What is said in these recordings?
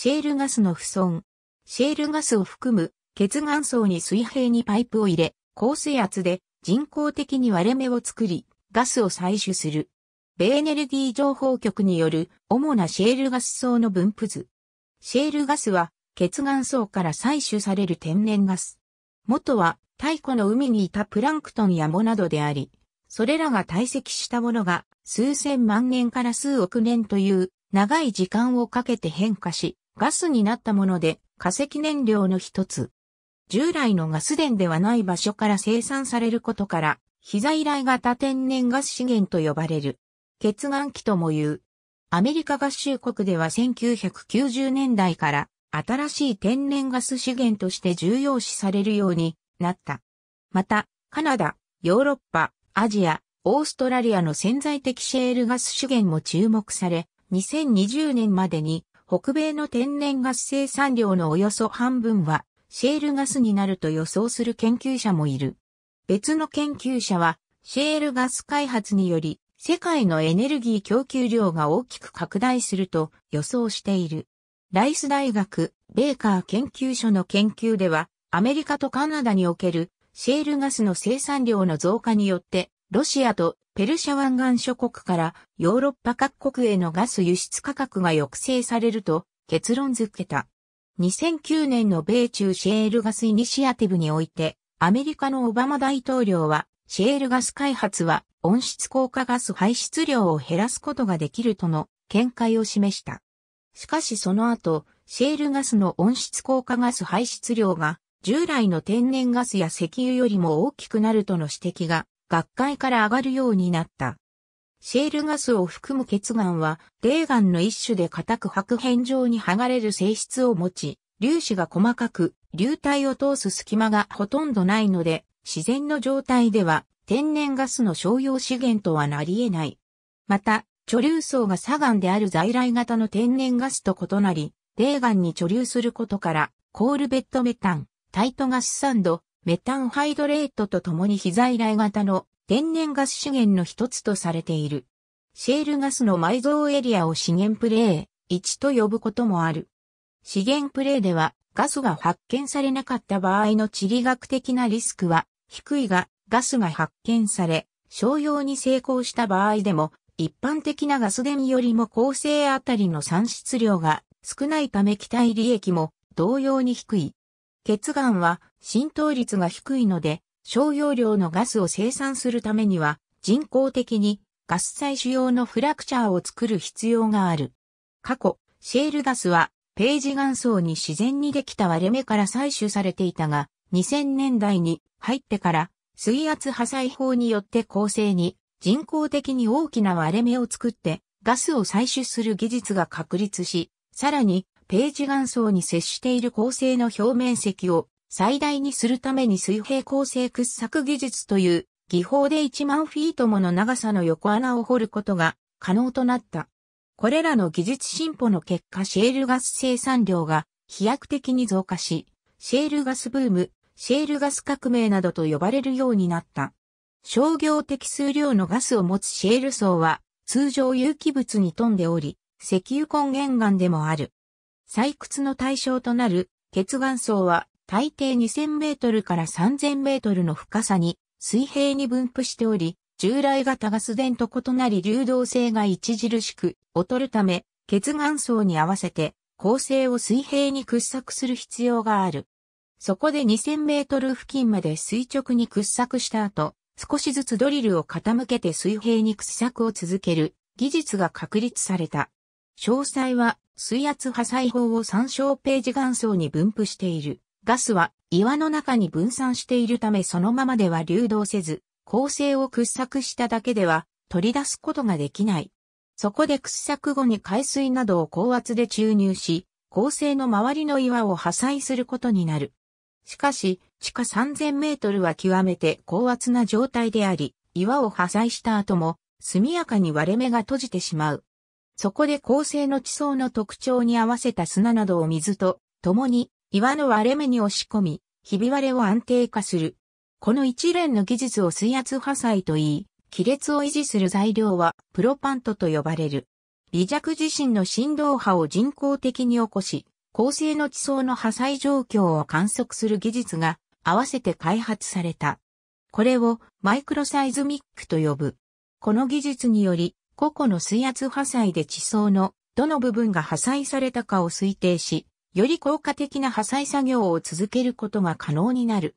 シェールガスの不損。シェールガスを含む血岩層に水平にパイプを入れ、高水圧で人工的に割れ目を作り、ガスを採取する。米エネルギー情報局による主なシェールガス層の分布図。シェールガスは血岩層から採取される天然ガス。元は太古の海にいたプランクトンや藻などであり、それらが堆積したものが数千万年から数億年という長い時間をかけて変化し、ガスになったもので化石燃料の一つ。従来のガス田ではない場所から生産されることから、非在来型天然ガス資源と呼ばれる。血岩機とも言う。アメリカ合衆国では1990年代から新しい天然ガス資源として重要視されるようになった。また、カナダ、ヨーロッパ、アジア、オーストラリアの潜在的シェールガス資源も注目され、2020年までに北米の天然ガス生産量のおよそ半分はシェールガスになると予想する研究者もいる。別の研究者は、シェールガス開発により、世界のエネルギー供給量が大きく拡大すると予想している。ライス大学、ベーカー研究所の研究では、アメリカとカナダにおけるシェールガスの生産量の増加によって、ロシアとペルシャ湾岸諸国からヨーロッパ各国へのガス輸出価格が抑制されると結論付けた。2009年の米中シェールガスイニシアティブにおいて、アメリカのオバマ大統領は、シェールガス開発は温室効果ガス排出量を減らすことができるとの見解を示した。しかしその後、シェールガスの温室効果ガス排出量が従来の天然ガスや石油よりも大きくなるとの指摘が学会から上がるようになった。シェールガスを含む血岩は、泥岩の一種で固く白片状に剥がれる性質を持ち、粒子が細かく、流体を通す隙間がほとんどないので、自然の状態では天然ガスの商用資源とはなり得ない。また、貯留層が砂岩である在来型の天然ガスと異なり、泥岩に貯留することから、コールベッドメタン、タイトガスサンド、メタンハイドレートとともに非在来型の天然ガス資源の一つとされている。シェールガスの埋蔵エリアを資源プレイ1と呼ぶこともある。資源プレイではガスが発見されなかった場合の地理学的なリスクは低いがガスが発見され商用に成功した場合でも一般的なガスミよりも構成あたりの産出量が少ないため期待利益も同様に低い。血岩は浸透率が低いので、小容量のガスを生産するためには、人工的にガス採取用のフラクチャーを作る必要がある。過去、シェールガスは、ページ岩層に自然にできた割れ目から採取されていたが、2000年代に入ってから、水圧破砕法によって構成に人工的に大きな割れ目を作ってガスを採取する技術が確立し、さらにページ岩層に接している構成の表面積を最大にするために水平構成掘削技術という技法で1万フィートもの長さの横穴を掘ることが可能となった。これらの技術進歩の結果シェールガス生産量が飛躍的に増加し、シェールガスブーム、シェールガス革命などと呼ばれるようになった。商業的数量のガスを持つシェール層は通常有機物に富んでおり、石油根源岩でもある。採掘の対象となる結岩層は大抵2000メートルから3000メートルの深さに水平に分布しており、従来型ガス電と異なり流動性が著しく劣るため、血岩層に合わせて構成を水平に掘削する必要がある。そこで2000メートル付近まで垂直に掘削した後、少しずつドリルを傾けて水平に掘削を続ける技術が確立された。詳細は水圧破砕法を参照ページ元層に分布している。ガスは岩の中に分散しているためそのままでは流動せず、構成を掘削しただけでは取り出すことができない。そこで掘削後に海水などを高圧で注入し、構成の周りの岩を破砕することになる。しかし、地下3000メートルは極めて高圧な状態であり、岩を破砕した後も速やかに割れ目が閉じてしまう。そこで構成の地層の特徴に合わせた砂などを水と共に岩の割れ目に押し込み、ひび割れを安定化する。この一連の技術を水圧破砕と言い、亀裂を維持する材料はプロパントと呼ばれる。微弱地震の振動波を人工的に起こし、恒星の地層の破砕状況を観測する技術が合わせて開発された。これをマイクロサイズミックと呼ぶ。この技術により、個々の水圧破砕で地層のどの部分が破砕されたかを推定し、より効果的な破砕作業を続けることが可能になる。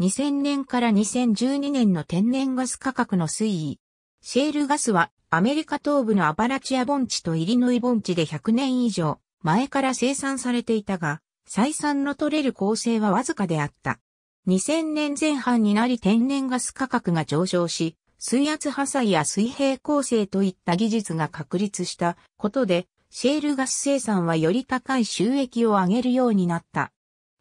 2000年から2012年の天然ガス価格の推移。シェールガスはアメリカ東部のアパラチア盆地とイリノイ盆地で100年以上前から生産されていたが、採算の取れる構成はわずかであった。2000年前半になり天然ガス価格が上昇し、水圧破砕や水平構成といった技術が確立したことで、シェールガス生産はより高い収益を上げるようになった。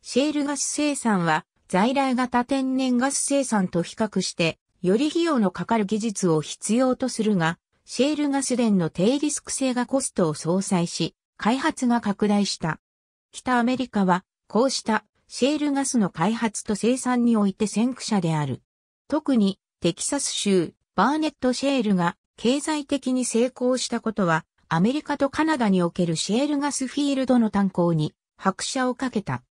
シェールガス生産は在来型天然ガス生産と比較して、より費用のかかる技術を必要とするが、シェールガス電の低リスク性がコストを相殺し、開発が拡大した。北アメリカは、こうしたシェールガスの開発と生産において先駆者である。特に、テキサス州、バーネットシェールが経済的に成功したことは、アメリカとカナダにおけるシェールガスフィールドの炭鉱に拍車をかけた。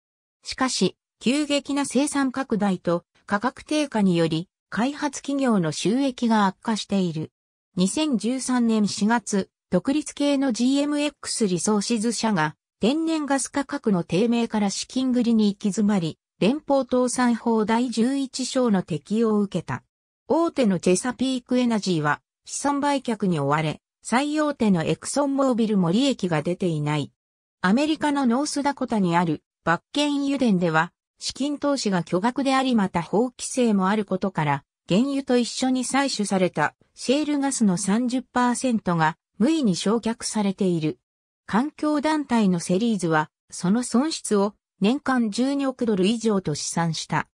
しかし、急激な生産拡大と価格低下により、開発企業の収益が悪化している。2013年4月、独立系の GMX リソーシズ社が天然ガス価格の低迷から資金繰りに行き詰まり、連邦倒産法第11章の適用を受けた。大手のチェサピークエナジーは資産売却に追われ、最大手のエクソンモービルも利益が出ていない。アメリカのノースダコタにあるバッケイン油田では資金投資が巨額でありまた法規制もあることから原油と一緒に採取されたシェールガスの30%が無意に焼却されている。環境団体のセリーズはその損失を年間12億ドル以上と試算した。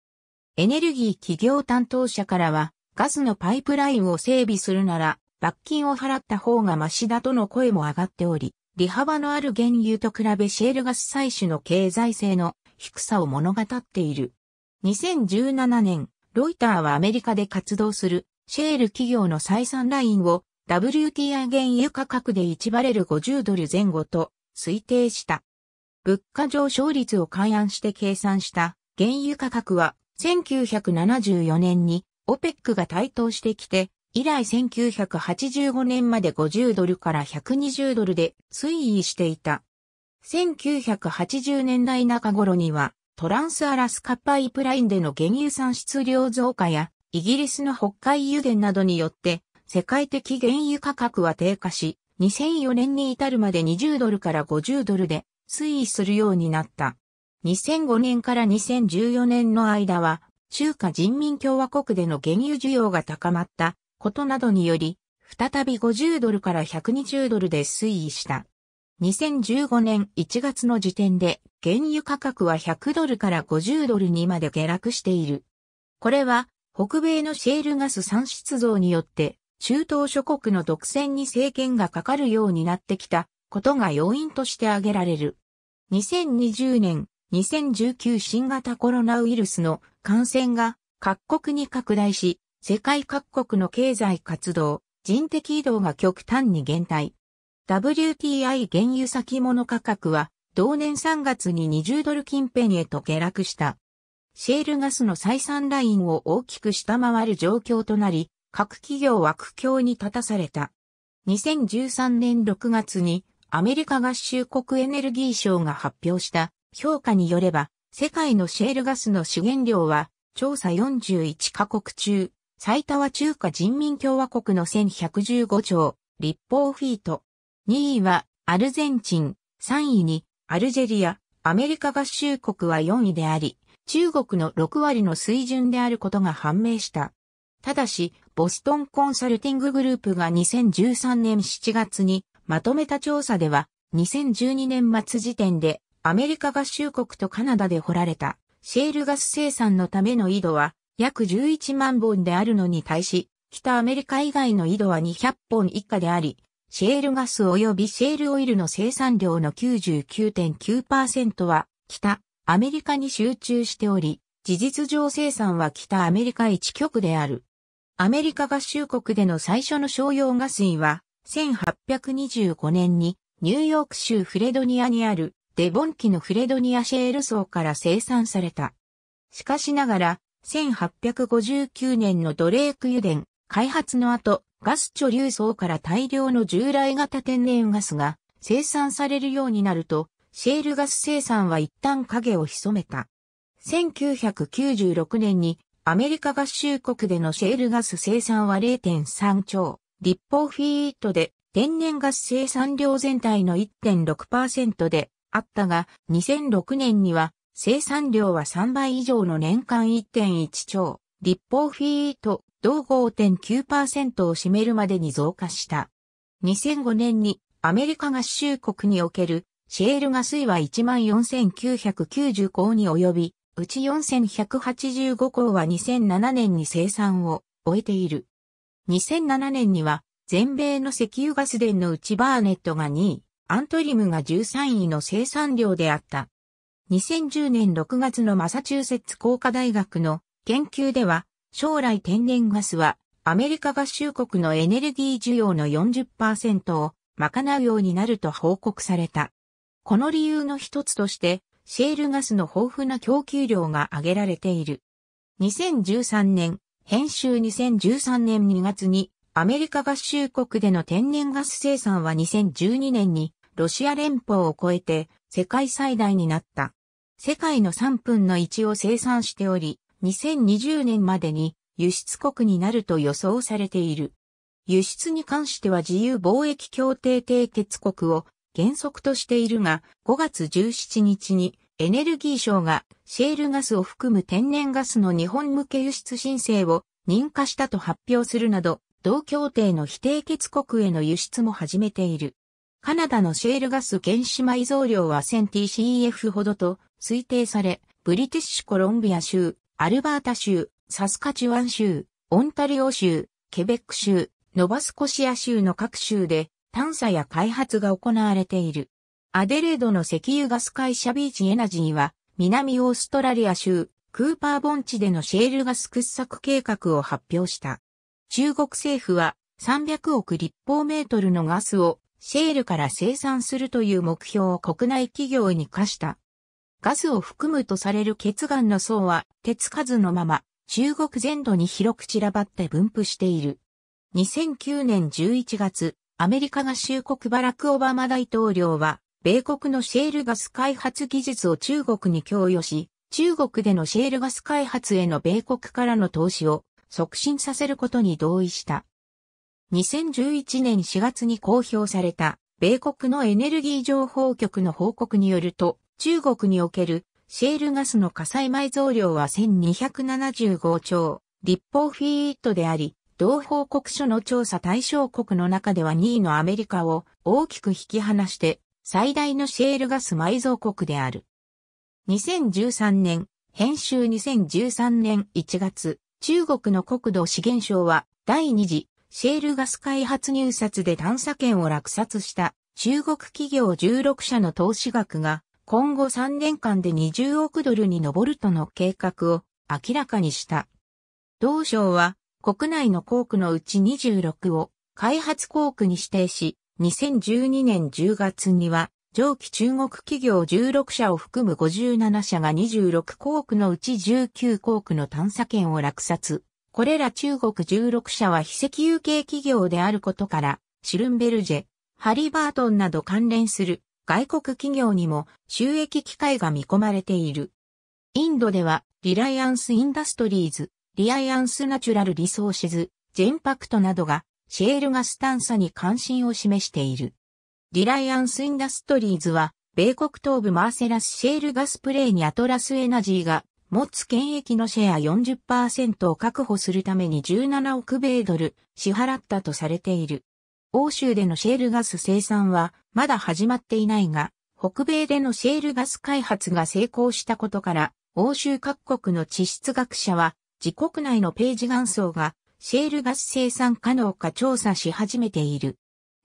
エネルギー企業担当者からはガスのパイプラインを整備するなら罰金を払った方がマシだとの声も上がっており、利幅のある原油と比べシェールガス採取の経済性の低さを物語っている。2017年、ロイターはアメリカで活動するシェール企業の採算ラインを WTI 原油価格で1バレル50ドル前後と推定した。物価上昇率を勘案して計算した原油価格は1974年に OPEC が台頭してきて以来1985年まで50ドルから120ドルで推移していた。1980年代中頃にはトランスアラスカパイプラインでの原油産出量増加やイギリスの北海油田などによって世界的原油価格は低下し2004年に至るまで20ドルから50ドルで推移するようになった。2005年から2014年の間は中華人民共和国での原油需要が高まったことなどにより、再び50ドルから120ドルで推移した。2015年1月の時点で原油価格は100ドルから50ドルにまで下落している。これは北米のシェールガス産出増によって中東諸国の独占に政権がかかるようになってきたことが要因として挙げられる。2020年、2019新型コロナウイルスの感染が各国に拡大し、世界各国の経済活動、人的移動が極端に減退。WTI 原油先物価格は、同年3月に20ドル近辺へと下落した。シェールガスの採算ラインを大きく下回る状況となり、各企業は苦境に立たされた。2013年6月にアメリカ合衆国エネルギー省が発表した評価によれば、世界のシェールガスの資源量は調査41カ国中最多は中華人民共和国の1115兆立方フィート。2位はアルゼンチン、3位にアルジェリア、アメリカ合衆国は4位であり、中国の6割の水準であることが判明した。ただし、ボストンコンサルティンググループが2013年7月にまとめた調査では、2012年末時点でアメリカ合衆国とカナダで掘られたシェールガス生産のための井戸は約11万本であるのに対し、北アメリカ以外の井戸は200本以下であり、シェールガス及びシェールオイルの生産量の99.9%は北アメリカに集中しており、事実上生産は北アメリカ一極である。アメリカ合衆国での最初の商用ガス井は、1825年にニューヨーク州フレドニアにあるデボン機のフレドニアシェール層から生産された。しかしながら、1859年のドレーク油田開発の後、ガス貯留層から大量の従来型天然ガスが生産されるようになると、シェールガス生産は一旦影を潜めた。1996年にアメリカ合衆国でのシェールガス生産は0.3兆立方フィートで天然ガス生産量全体の1.6%であったが2006年には生産量は3倍以上の年間1.1兆、立方フィート、同5.9%を占めるまでに増加した。2005年にアメリカ合衆国におけるシェールガス水は14,990港に及び、うち4,185港は2007年に生産を終えている。2007年には全米の石油ガス田のうちバーネットが2位、アントリムが13位の生産量であった。2010年6月のマサチューセッツ工科大学の研究では、将来天然ガスはアメリカ合衆国のエネルギー需要の40%を賄うようになると報告された。この理由の一つとして、シェールガスの豊富な供給量が挙げられている。2013年、編集2013年2月に、アメリカ合衆国での天然ガス生産は2012年にロシア連邦を超えて世界最大になった。世界の3分の1を生産しており、2020年までに輸出国になると予想されている。輸出に関しては自由貿易協定締結国を原則としているが、5月17日にエネルギー省がシェールガスを含む天然ガスの日本向け輸出申請を認可したと発表するなど、同協定の非締結国への輸出も始めている。カナダのシェールガス原子埋蔵量は 1000TCF ほどと推定され、ブリティッシュコロンビア州、アルバータ州、サスカチュワン州、オンタリオ州、ケベック州、ノバスコシア州の各州で探査や開発が行われている。アデレードの石油ガス会社ビーチエナジーは、南オーストラリア州、クーパー盆地でのシェールガス掘削計画を発表した。中国政府は300億立方メートルのガスをシェールから生産するという目標を国内企業に課した。ガスを含むとされる血岩の層は手つかずのまま中国全土に広く散らばって分布している。2009年11月、アメリカ合衆国バラク・オバマ大統領は、米国のシェールガス開発技術を中国に供与し、中国でのシェールガス開発への米国からの投資を促進させることに同意した。2011年4月に公表された、米国のエネルギー情報局の報告によると、中国におけるシェールガスの火災埋蔵量は1275兆立方フィートであり、同報告書の調査対象国の中では2位のアメリカを大きく引き離して最大のシェールガス埋蔵国である。2013年、編集2013年1月、中国の国土資源省は第2次シェールガス開発入札で探査権を落札した中国企業16社の投資額が今後3年間で20億ドルに上るとの計画を明らかにした。同省は国内の航空のうち26を開発航空に指定し、2012年10月には上記中国企業16社を含む57社が26航空のうち19航空の探査権を落札。これら中国16社は非石油系企業であることから、シュルンベルジェ、ハリバートンなど関連する外国企業にも収益機会が見込まれている。インドでは、リライアンスインダストリーズ、リアイアンスナチュラルリソーシズ、ジェンパクトなどが、シェールガス探査に関心を示している。リライアンスインダストリーズは、米国東部マーセラスシェールガスプレイにアトラスエナジーが持つ権益のシェア40%を確保するために17億米ドル支払ったとされている。欧州でのシェールガス生産はまだ始まっていないが、北米でのシェールガス開発が成功したことから、欧州各国の地質学者は、自国内のページ岩層がシェールガス生産可能か調査し始めている。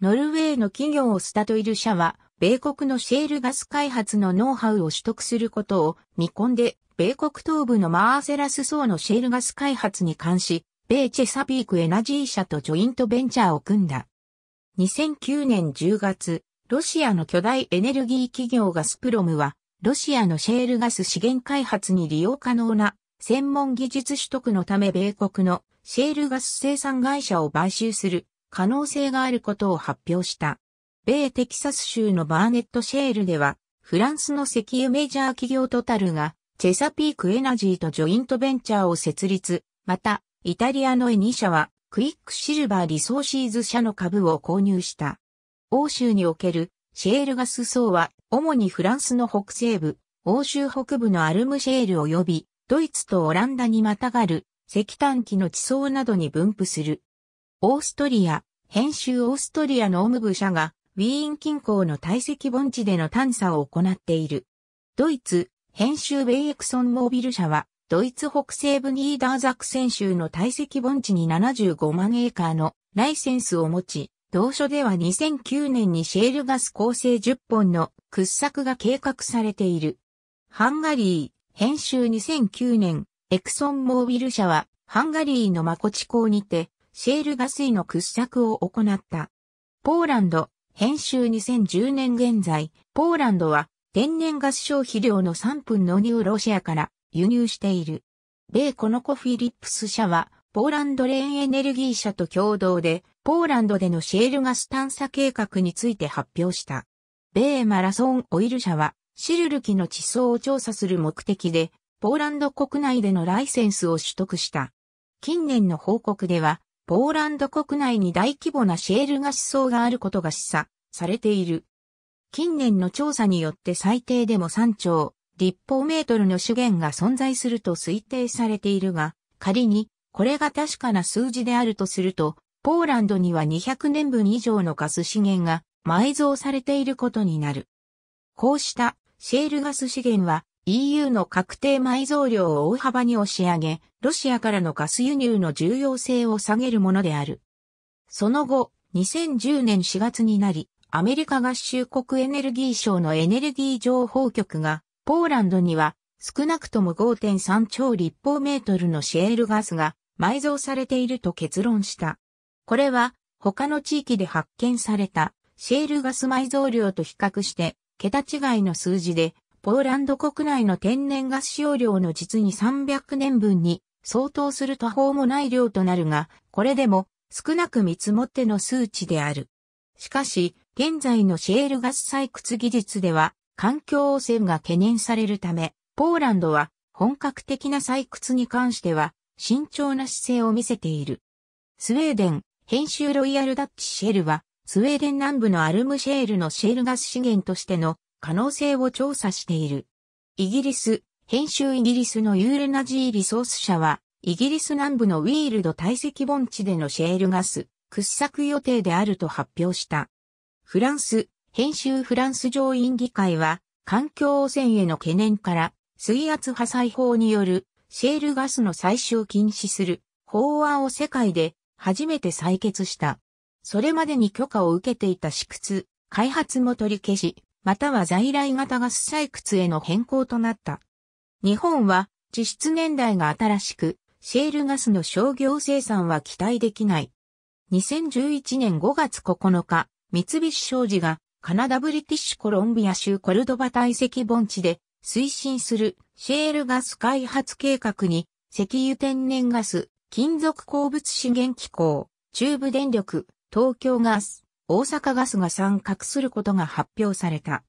ノルウェーの企業をスタトイル社は、米国のシェールガス開発のノウハウを取得することを見込んで米国東部のマーセラス層のシェールガス開発に関し、米チェサピークエナジー社とジョイントベンチャーを組んだ。2009年10月、ロシアの巨大エネルギー企業ガスプロムは、ロシアのシェールガス資源開発に利用可能な専門技術取得のため米国のシェールガス生産会社を買収する可能性があることを発表した。米テキサス州のバーネットシェールでは、フランスの石油メジャー企業トタルがチェサピークエナジーとジョイントベンチャーを設立、また、イタリアのエニ社は、クイックシルバーリソーシーズ社の株を購入した。欧州におけるシェールガス層は、主にフランスの北西部、欧州北部のアルムシェール及び、ドイツとオランダにまたがる石炭機の地層などに分布する。オーストリア、編集オーストリアのオム社が、ウィーン近郊の堆積盆地での探査を行っている。ドイツ、編集米エクソンモービル社は、ドイツ北西部ニーダーザクセン州の堆積盆地に75万エーカーのライセンスを持ち、同書では2009年にシェールガス構成10本の掘削が計画されている。ハンガリー、編集2009年、エクソンモービル社は、ハンガリーのマコチ港にて、シェールガス井の掘削を行った。ポーランド、編集2010年現在、ポーランドは天然ガス消費量の3分の2をロシアから輸入している。米コノコフィリップス社は、ポーランドレーンエネルギー社と共同で、ポーランドでのシェールガス探査計画について発表した。米マラソンオイル社は、シルルキの地層を調査する目的で、ポーランド国内でのライセンスを取得した。近年の報告では、ポーランド国内に大規模なシェールガス層があることが示唆されている。近年の調査によって最低でも3兆立方メートルの資源が存在すると推定されているが、仮にこれが確かな数字であるとすると、ポーランドには200年分以上のガス資源が埋蔵されていることになる。こうしたシェールガス資源は EU の確定埋蔵量を大幅に押し上げ、ロシアからのガス輸入の重要性を下げるものである。その後、2010年4月になり、アメリカ合衆国エネルギー省のエネルギー情報局が、ポーランドには少なくとも5.3兆立方メートルのシェールガスが埋蔵されていると結論した。これは他の地域で発見されたシェールガス埋蔵量と比較して桁違いの数字でポーランド国内の天然ガス使用量の実に300年分に相当する途方もない量となるが、これでも少なく見積もっての数値である。しかし、現在のシェールガス採掘技術では環境汚染が懸念されるため、ポーランドは本格的な採掘に関しては慎重な姿勢を見せている。スウェーデン、編集ロイヤルダッチシェルは、スウェーデン南部のアルムシェールのシェールガス資源としての可能性を調査している。イギリス、編集イギリスのユーレナジーリソース社は、イギリス南部のウィールド堆積盆地でのシェールガス、掘削予定であると発表した。フランス、編集フランス上院議会は、環境汚染への懸念から、水圧破砕法によるシェールガスの採取を禁止する法案を世界で初めて採決した。それまでに許可を受けていた試掘、開発も取り消し、または在来型ガス採掘への変更となった。日本は地質年代が新しく、シェールガスの商業生産は期待できない。2011年5月9日、三菱商事がカナダブリティッシュコロンビア州コルドバ堆積盆地で推進するシェールガス開発計画に石油天然ガス、金属鉱物資源機構、中部電力、東京ガス、大阪ガスが参画することが発表された。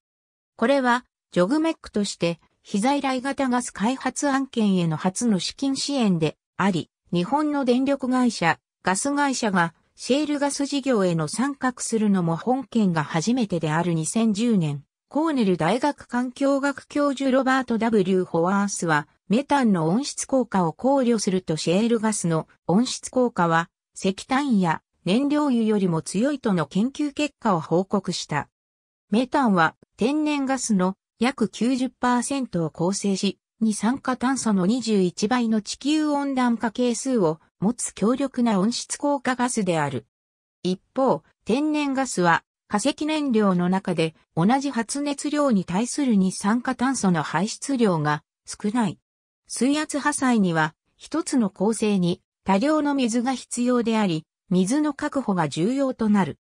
これはジョグメックとして非在来型ガス開発案件への初の資金支援であり、日本の電力会社、ガス会社がシェールガス事業への参画するのも本件が初めてである2010年、コーネル大学環境学教授ロバート W. ホワースは、メタンの温室効果を考慮するとシェールガスの温室効果は、石炭や燃料油よりも強いとの研究結果を報告した。メタンは天然ガスの約90%を構成し、二酸化炭素の21倍の地球温暖化係数を持つ強力な温室効果ガスである。一方、天然ガスは化石燃料の中で同じ発熱量に対する二酸化炭素の排出量が少ない。水圧破砕には一つの構成に多量の水が必要であり、水の確保が重要となる。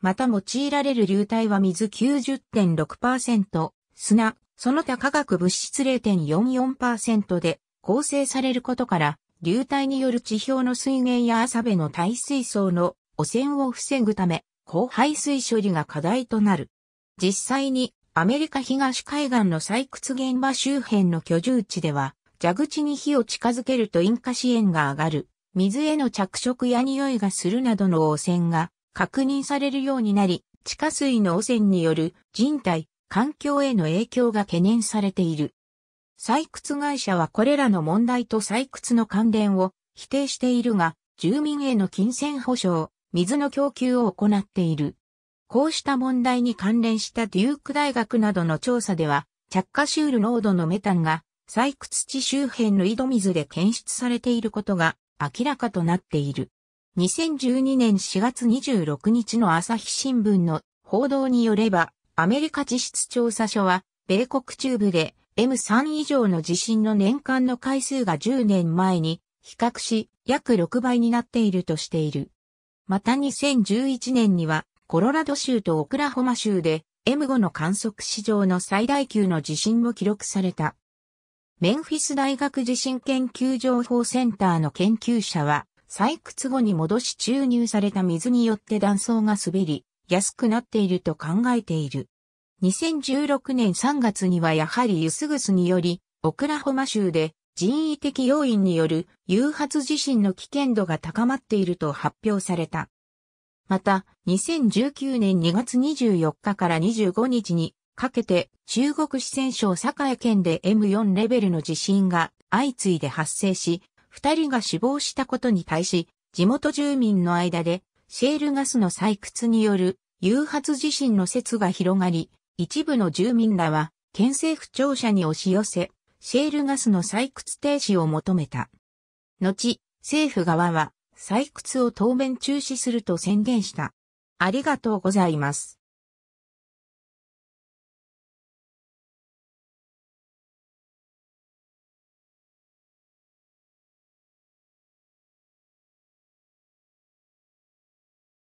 また用いられる流体は水90.6%、砂、その他化学物質0.44%で構成されることから、流体による地表の水源や浅部の耐水槽の汚染を防ぐため、高排水処理が課題となる。実際にアメリカ東海岸の採掘現場周辺の居住地では、蛇口に火を近づけると引火支援が上がる、水への着色や匂いがするなどの汚染が確認されるようになり、地下水の汚染による人体、環境への影響が懸念されている。採掘会社はこれらの問題と採掘の関連を否定しているが、住民への金銭保障、水の供給を行っている。こうした問題に関連したデューク大学などの調査では、着火シュール濃度のメタンが採掘地周辺の井戸水で検出されていることが明らかとなっている。2012年4月26日の朝日新聞の報道によれば、アメリカ地質調査所は、米国中部で M3 以上の地震の年間の回数が10年前に比較し約6倍になっているとしている。また2011年にはコロラド州とオクラホマ州で M5 の観測史上の最大級の地震も記録された。メンフィス大学地震研究情報センターの研究者は採掘後に戻し注入された水によって断層が滑り、安くなっていると考えている。2016年3月にはやはりユスグスにより、オクラホマ州で人為的要因による誘発地震の危険度が高まっていると発表された。また、2019年2月24日から25日にかけて中国四川省栄県で M4 レベルの地震が相次いで発生し、二人が死亡したことに対し、地元住民の間でシェールガスの採掘による誘発地震の説が広がり、一部の住民らは、県政府庁舎に押し寄せ、シェールガスの採掘停止を求めた。後、政府側は採掘を当面中止すると宣言した。ありがとうございます。